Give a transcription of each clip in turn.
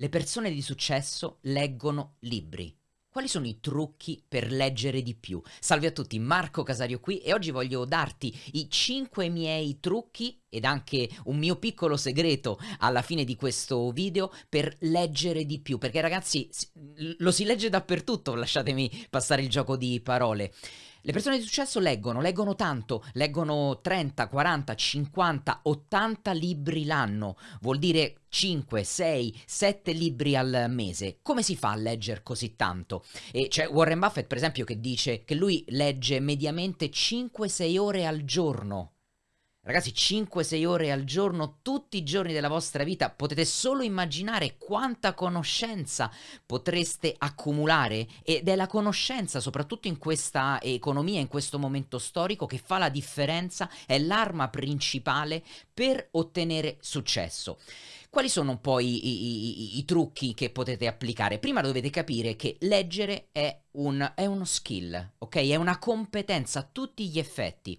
Le persone di successo leggono libri. Quali sono i trucchi per leggere di più? Salve a tutti, Marco Casario qui e oggi voglio darti i 5 miei trucchi ed anche un mio piccolo segreto alla fine di questo video per leggere di più, perché ragazzi lo si legge dappertutto, lasciatemi passare il gioco di parole. Le persone di successo leggono, leggono tanto, leggono 30, 40, 50, 80 libri l'anno, vuol dire 5, 6, 7 libri al mese. Come si fa a leggere così tanto? E c'è Warren Buffett, per esempio, che dice che lui legge mediamente 5-6 ore al giorno. Ragazzi, 5-6 ore al giorno, tutti i giorni della vostra vita, potete solo immaginare quanta conoscenza potreste accumulare ed è la conoscenza, soprattutto in questa economia, in questo momento storico, che fa la differenza, è l'arma principale per ottenere successo. Quali sono poi i, i, i, trucchi che potete applicare? Prima dovete capire che leggere è, un, è uno skill, ok? È una competenza a tutti gli effetti.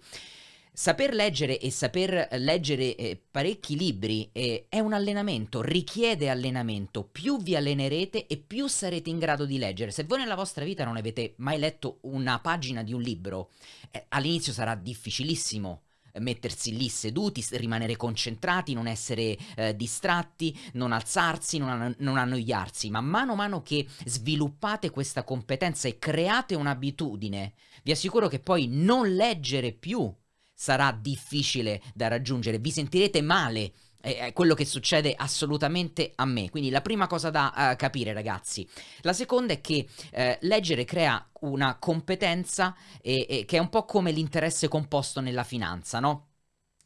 Saper leggere e saper eh, leggere eh, parecchi libri eh, è un allenamento, richiede allenamento. Più vi allenerete e più sarete in grado di leggere. Se voi nella vostra vita non avete mai letto una pagina di un libro, eh, all'inizio sarà difficilissimo eh, mettersi lì seduti, rimanere concentrati, non essere eh, distratti, non alzarsi, non, non, annoiarsi, ma mano a mano che sviluppate questa competenza e create un'abitudine, vi assicuro che poi non leggere più sarà difficile da raggiungere, vi sentirete male è quello che succede assolutamente a me. Quindi la prima cosa da uh, capire, ragazzi. La seconda è che eh, leggere crea una competenza e, e che è un po' come l'interesse composto nella finanza, no?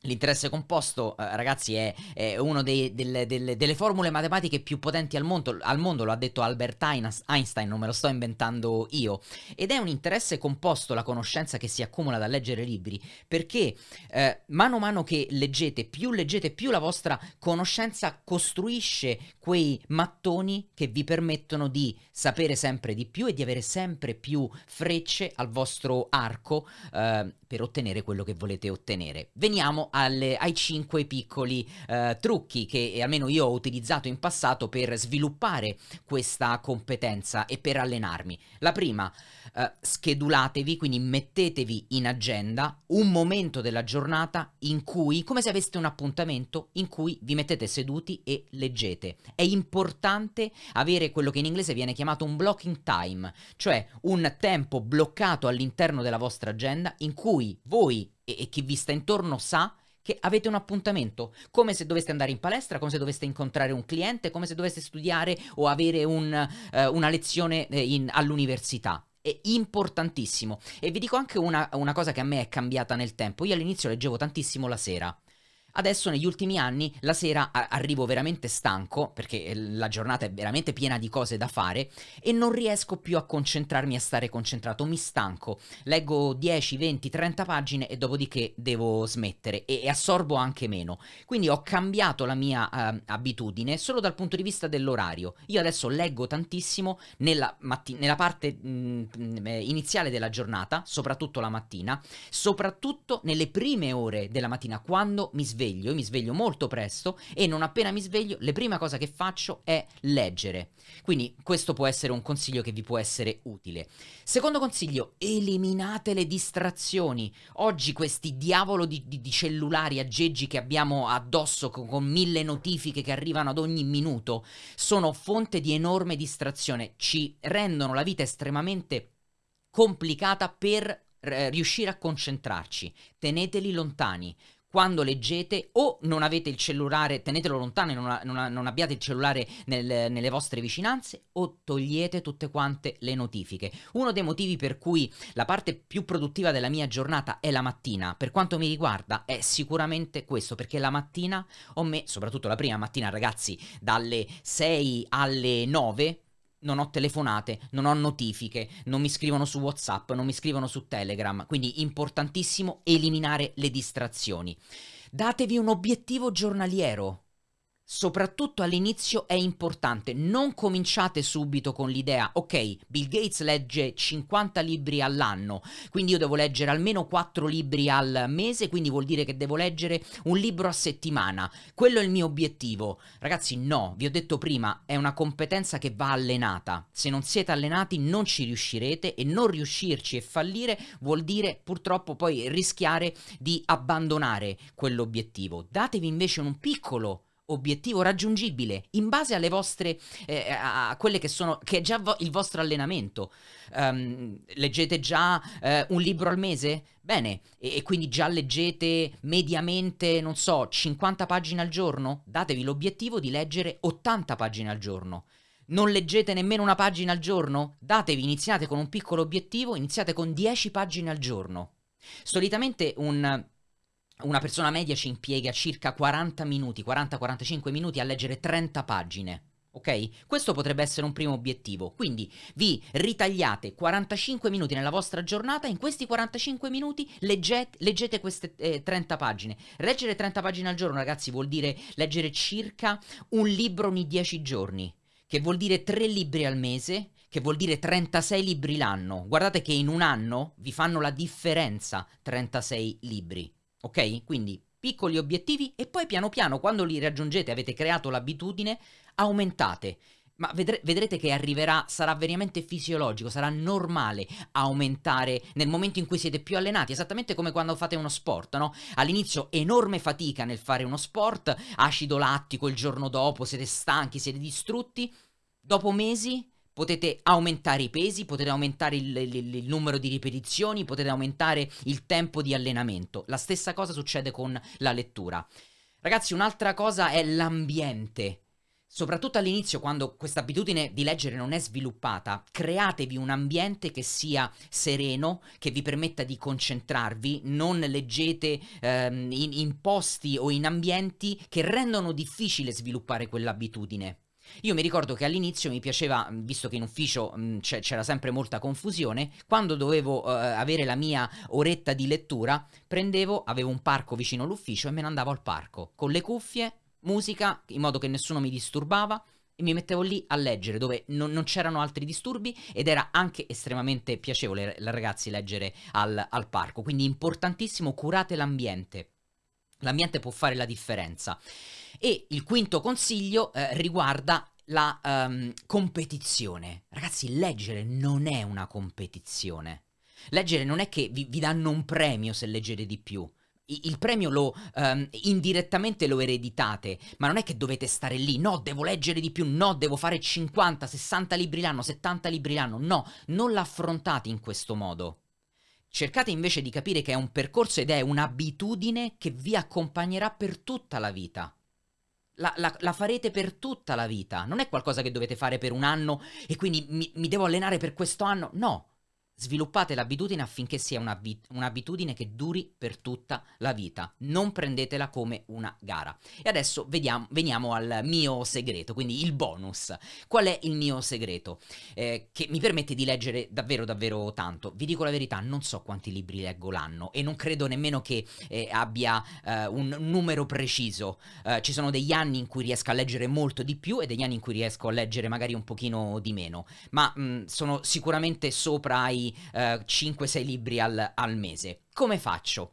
L'interesse composto, eh, ragazzi, è, è una delle, delle, delle, formule matematiche più potenti al mondo, al mondo, lo ha detto Albert Einstein, non me lo sto inventando io. Ed è un interesse composto la conoscenza che si accumula da leggere libri, perché eh, mano a mano che leggete, più leggete, più la vostra conoscenza costruisce quei mattoni che vi permettono di sapere sempre di più e di avere sempre più frecce al vostro arco. Eh, per ottenere quello che volete ottenere. Veniamo alle, ai 5 piccoli eh, trucchi che eh, almeno io ho utilizzato in passato per sviluppare questa competenza e per allenarmi. La prima, eh, schedulatevi, quindi mettetevi in agenda un momento della giornata in cui, come se aveste un appuntamento, in cui vi mettete seduti e leggete. È importante avere quello che in inglese viene chiamato un blocking time, cioè un tempo bloccato all'interno della vostra agenda in cui lui, voi e, e chi vi sta intorno sa che avete un appuntamento, come se doveste andare in palestra, come se doveste incontrare un cliente, come se doveste studiare o avere un, eh, una lezione eh, in, all'università. È importantissimo. E vi dico anche una, una cosa che a me è cambiata nel tempo. Io all'inizio leggevo tantissimo la sera Adesso negli ultimi anni la sera arrivo veramente stanco perché eh, la giornata è veramente piena di cose da fare e non riesco più a concentrarmi a stare concentrato, mi stanco. Leggo 10, 20, 30 pagine e dopodiché devo smettere e, e assorbo anche meno. Quindi ho cambiato la mia uh, abitudine solo dal punto di vista dell'orario. Io adesso leggo tantissimo nella, matti- nella parte mh, iniziale della giornata, soprattutto la mattina, soprattutto nelle prime ore della mattina quando mi sveglio sveglio, io mi sveglio molto presto e non appena mi sveglio, la prima cosa che faccio è leggere. Quindi questo può essere un consiglio che vi può essere utile. Secondo consiglio, eliminate le distrazioni. Oggi questi diavolo di, di, di cellulari, aggeggi che abbiamo addosso con, con mille notifiche che arrivano ad ogni minuto, sono fonte di enorme distrazione. Ci rendono la vita estremamente complicata per eh, riuscire a concentrarci. Teneteli lontani quando leggete o non avete il cellulare, tenetelo lontano e non, non, non abbiate il cellulare nel, nelle vostre vicinanze o togliete tutte quante le notifiche. Uno dei motivi per cui la parte più produttiva della mia giornata è la mattina, per quanto mi riguarda, è sicuramente questo, perché la mattina o me, soprattutto la prima mattina ragazzi, dalle 6 alle 9 non ho telefonate, non ho notifiche, non mi scrivono su WhatsApp, non mi scrivono su Telegram, quindi importantissimo eliminare le distrazioni. Datevi un obiettivo giornaliero, soprattutto all'inizio è importante, non cominciate subito con l'idea, ok, Bill Gates legge 50 libri all'anno, quindi io devo leggere almeno 4 libri al mese, quindi vuol dire che devo leggere un libro a settimana, quello è il mio obiettivo. Ragazzi, no, vi ho detto prima, è una competenza che va allenata, se non siete allenati non ci riuscirete e non riuscirci e fallire vuol dire purtroppo poi rischiare di abbandonare quell'obiettivo. Datevi invece un piccolo obiettivo raggiungibile in base alle vostre, eh, a quelle che sono, che è già vo- il vostro allenamento. Um, leggete già eh, un libro al mese? Bene, e, e quindi già leggete mediamente, non so, 50 pagine al giorno? Datevi l'obiettivo di leggere 80 pagine al giorno. Non leggete nemmeno una pagina al giorno? Datevi, iniziate con un piccolo obiettivo, iniziate con 10 pagine al giorno. Solitamente un una persona media ci impiega circa 40 minuti, 40-45 minuti a leggere 30 pagine. Ok? Questo potrebbe essere un primo obiettivo. Quindi vi ritagliate 45 minuti nella vostra giornata, in questi 45 minuti leggete, leggete queste eh, 30 pagine. Leggere 30 pagine al giorno, ragazzi, vuol dire leggere circa un libro ogni 10 giorni, che vuol dire 3 libri al mese, che vuol dire 36 libri l'anno. Guardate che in un anno vi fanno la differenza 36 libri. Ok? Quindi piccoli obiettivi e poi piano piano quando li raggiungete avete creato l'abitudine, aumentate. Ma vedre- vedrete che arriverà, sarà veramente fisiologico, sarà normale aumentare nel momento in cui siete più allenati, esattamente come quando fate uno sport, no? All'inizio enorme fatica nel fare uno sport, acido lattico il giorno dopo, siete stanchi, siete distrutti, dopo mesi potete aumentare i pesi, potete aumentare il, il, il, numero di ripetizioni, potete aumentare il tempo di allenamento. La stessa cosa succede con la lettura. Ragazzi, un'altra cosa è l'ambiente. Soprattutto all'inizio, quando questa abitudine di leggere non è sviluppata, createvi un ambiente che sia sereno, che vi permetta di concentrarvi, non leggete ehm, in, in posti o in ambienti che rendono difficile sviluppare quell'abitudine. Io mi ricordo che all'inizio mi piaceva, visto che in ufficio mh, c'era sempre molta confusione, quando dovevo uh, avere la mia oretta di lettura, prendevo, avevo un parco vicino all'ufficio e me ne andavo al parco con le cuffie, musica, in modo che nessuno mi disturbava e mi mettevo lì a leggere dove non, non, c'erano altri disturbi ed era anche estremamente piacevole eh, ragazzi leggere al, al parco quindi importantissimo curate l'ambiente L'ambiente può fare la differenza. E il quinto consiglio eh, riguarda la um, competizione. Ragazzi, leggere non è una competizione. Leggere non è che vi, vi danno un premio se leggete di più. il premio lo um, indirettamente lo ereditate, ma non è che dovete stare lì, no, devo leggere di più, no, devo fare 50, 60 libri l'anno, 70 libri l'anno, no, non l'affrontate in questo modo. Cercate invece di capire che è un percorso ed è un'abitudine che vi accompagnerà per tutta la vita. La, la, la, farete per tutta la vita, non è qualcosa che dovete fare per un anno e quindi mi, mi devo allenare per questo anno, no, Sviluppate l'abitudine affinché sia un'abitudine che duri per tutta la vita, non prendetela come una gara. E adesso vediamo, veniamo al mio segreto, quindi il bonus. Qual è il mio segreto? Eh, che mi permette di leggere davvero davvero tanto. Vi dico la verità, non so quanti libri leggo l'anno e non credo nemmeno che eh, abbia eh, un numero preciso. Eh, ci sono degli anni in cui riesco a leggere molto di più e degli anni in cui riesco a leggere magari un pochino di meno, ma mh, mm, sono sicuramente sopra i eh, 5-6 libri al, al mese. Come faccio?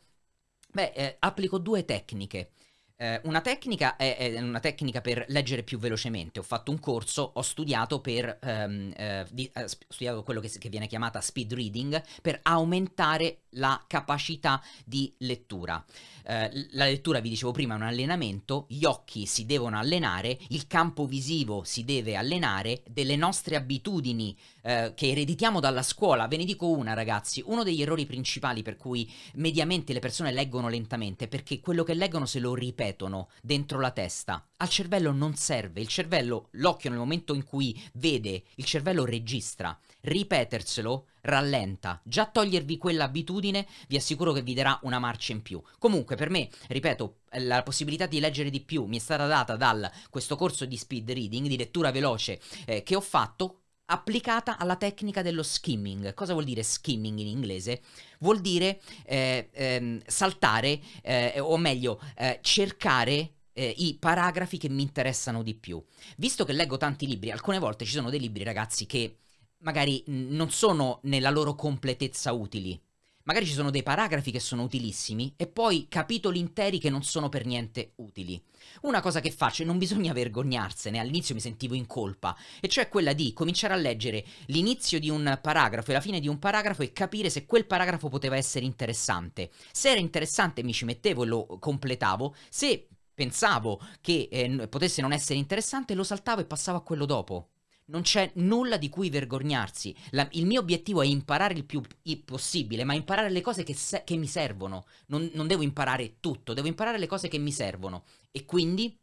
Beh, eh, applico due tecniche. Eh, una tecnica è, è, una tecnica per leggere più velocemente. Ho fatto un corso, ho studiato per ehm, eh, di, eh, studiato quello che, che, viene chiamata speed reading per aumentare la capacità di lettura. Eh, la lettura, vi dicevo prima, è un allenamento, gli occhi si devono allenare, il campo visivo si deve allenare, delle nostre abitudini eh, che ereditiamo dalla scuola. Ve ne dico una, ragazzi, uno degli errori principali per cui mediamente le persone leggono lentamente, è perché quello che leggono se lo ripetono ripetono dentro la testa. Al cervello non serve, il cervello, l'occhio nel momento in cui vede, il cervello registra. Ripeterselo rallenta. Già togliervi quell'abitudine vi assicuro che vi darà una marcia in più. Comunque per me, ripeto, eh, la possibilità di leggere di più mi è stata data da questo corso di speed reading, di lettura veloce eh, che ho fatto applicata alla tecnica dello skimming. Cosa vuol dire skimming in inglese? Vuol dire eh, ehm, saltare, eh, o meglio, eh, cercare eh, i paragrafi che mi interessano di più. Visto che leggo tanti libri, alcune volte ci sono dei libri, ragazzi, che magari non sono nella loro completezza utili magari ci sono dei paragrafi che sono utilissimi e poi capitoli interi che non sono per niente utili. Una cosa che faccio, e non bisogna vergognarsene, all'inizio mi sentivo in colpa, e cioè quella di cominciare a leggere l'inizio di un paragrafo e la fine di un paragrafo e capire se quel paragrafo poteva essere interessante. Se era interessante mi ci mettevo e lo completavo, se pensavo che eh, potesse non essere interessante lo saltavo e passavo a quello dopo non c'è nulla di cui vergognarsi. La, il mio obiettivo è imparare il più possibile, ma imparare le cose che, se, che mi servono. Non, non devo imparare tutto, devo imparare le cose che mi servono. E quindi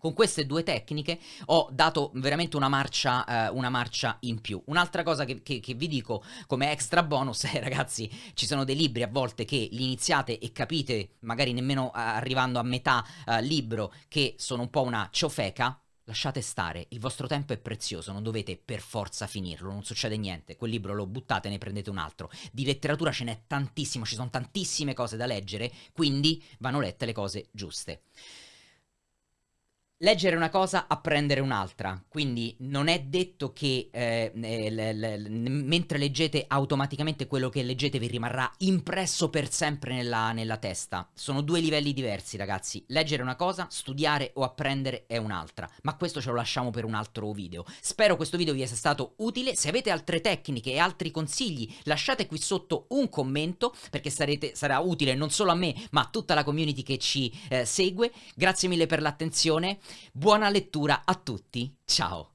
con queste due tecniche ho dato veramente una marcia, eh, una marcia in più. Un'altra cosa che, che, che, vi dico come extra bonus eh, ragazzi ci sono dei libri a volte che li iniziate e capite magari nemmeno arrivando a metà eh, libro che sono un po' una ciofeca Lasciate stare, il vostro tempo è prezioso, non dovete per forza finirlo, non succede niente, quel libro lo buttate e ne prendete un altro. Di letteratura ce n'è tantissimo, ci sono tantissime cose da leggere, quindi vanno lette le cose giuste. Leggere una cosa, apprendere un'altra, quindi non è detto che eh, eh le, le, mentre leggete automaticamente quello che leggete vi rimarrà impresso per sempre nella, nella, testa. Sono due livelli diversi ragazzi, leggere una cosa, studiare o apprendere è un'altra, ma questo ce lo lasciamo per un altro video. Spero questo video vi sia stato utile, se avete altre tecniche e altri consigli lasciate qui sotto un commento perché sarete, sarà utile non solo a me ma a tutta la community che ci eh, segue. Grazie mille per l'attenzione. Buona lettura a tutti, ciao!